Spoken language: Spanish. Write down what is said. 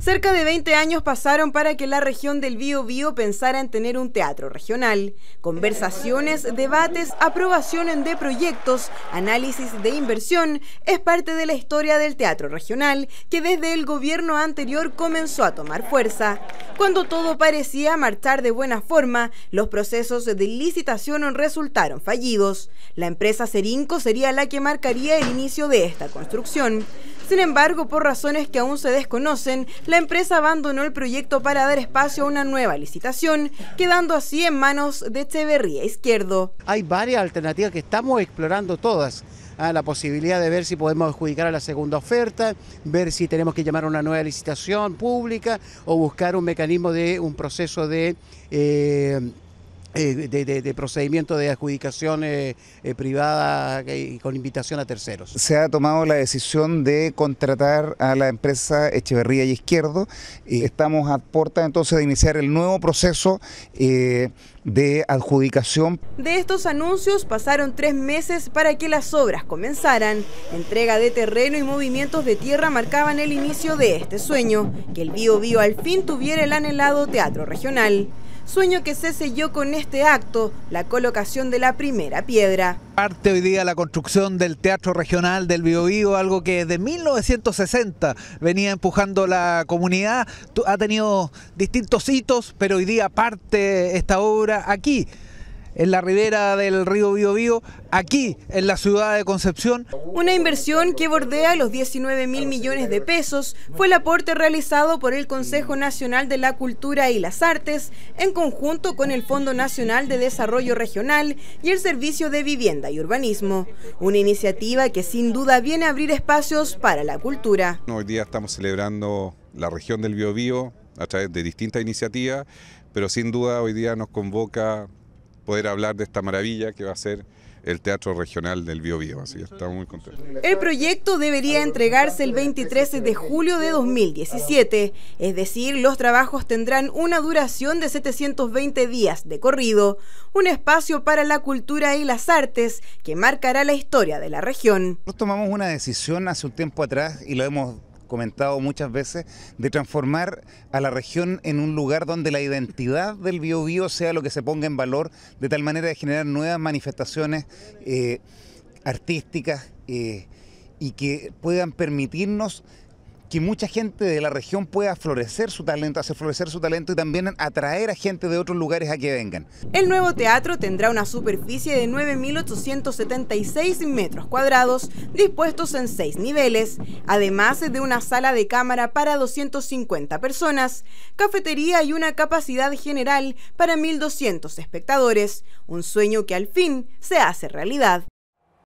Cerca de 20 años pasaron para que la región del Bío Bío pensara en tener un teatro regional. Conversaciones, debates, aprobaciones de proyectos, análisis de inversión es parte de la historia del teatro regional que desde el gobierno anterior comenzó a tomar fuerza. Cuando todo parecía marchar de buena forma, los procesos de licitación resultaron fallidos. La empresa Serinco sería la que marcaría el inicio de esta construcción. Sin embargo, por razones que aún se desconocen, la empresa abandonó el proyecto para dar espacio a una nueva licitación, quedando así en manos de Echeverría Izquierdo. Hay varias alternativas que estamos explorando todas. Ah, la posibilidad de ver si podemos adjudicar a la segunda oferta, ver si tenemos que llamar a una nueva licitación pública o buscar un mecanismo de un proceso de... Eh, eh, de, procedimiento de adjudicación eh, privada eh, con invitación a terceros. Se ha tomado la decisión de contratar a la empresa Echeverría y Izquierdo. y estamos a puerta entonces de iniciar el nuevo proceso de adjudicación. De estos anuncios pasaron tres meses para que las obras comenzaran. Entrega de terreno y movimientos de tierra marcaban el inicio de este sueño, que el Bío Bío al fin tuviera el anhelado teatro regional sueño que se selló con este acto, la colocación de la primera piedra. Parte hoy día la construcción del Teatro Regional del Biobío, algo que desde 1960 venía empujando la comunidad, ha tenido distintos hitos, pero hoy día parte esta obra aquí en la ribera del río Biobío, aquí en la ciudad de Concepción. Una inversión que bordea los 19 mil millones de pesos fue el aporte realizado por el Consejo Nacional de la Cultura y las Artes en conjunto con el Fondo Nacional de Desarrollo Regional y el Servicio de Vivienda y Urbanismo. Una iniciativa que sin duda viene a abrir espacios para la cultura. Hoy día estamos celebrando la región del Biobío a través de distintas iniciativas, pero sin duda hoy día nos convoca poder hablar de esta maravilla que va a ser el Teatro Regional del Bio Bio, así que estamos muy contentos. El proyecto debería entregarse el 23 de julio de 2017, es decir, los trabajos tendrán una duración de 720 días de corrido, un espacio para la cultura y las artes que marcará la historia de la región. Nosotros tomamos una decisión hace un tiempo atrás y lo hemos comentado muchas veces, de transformar a la región en un lugar donde la identidad del biobío sea lo que se ponga en valor, de tal manera de generar nuevas manifestaciones eh, artísticas eh, y que puedan permitirnos que mucha gente de la región pueda florecer su talento, hacer florecer su talento y también atraer a gente de otros lugares a que vengan. El nuevo teatro tendrá una superficie de 9.876 metros cuadrados, dispuestos en seis niveles, además de una sala de cámara para 250 personas, cafetería y una capacidad general para 1.200 espectadores, un sueño que al fin se hace realidad.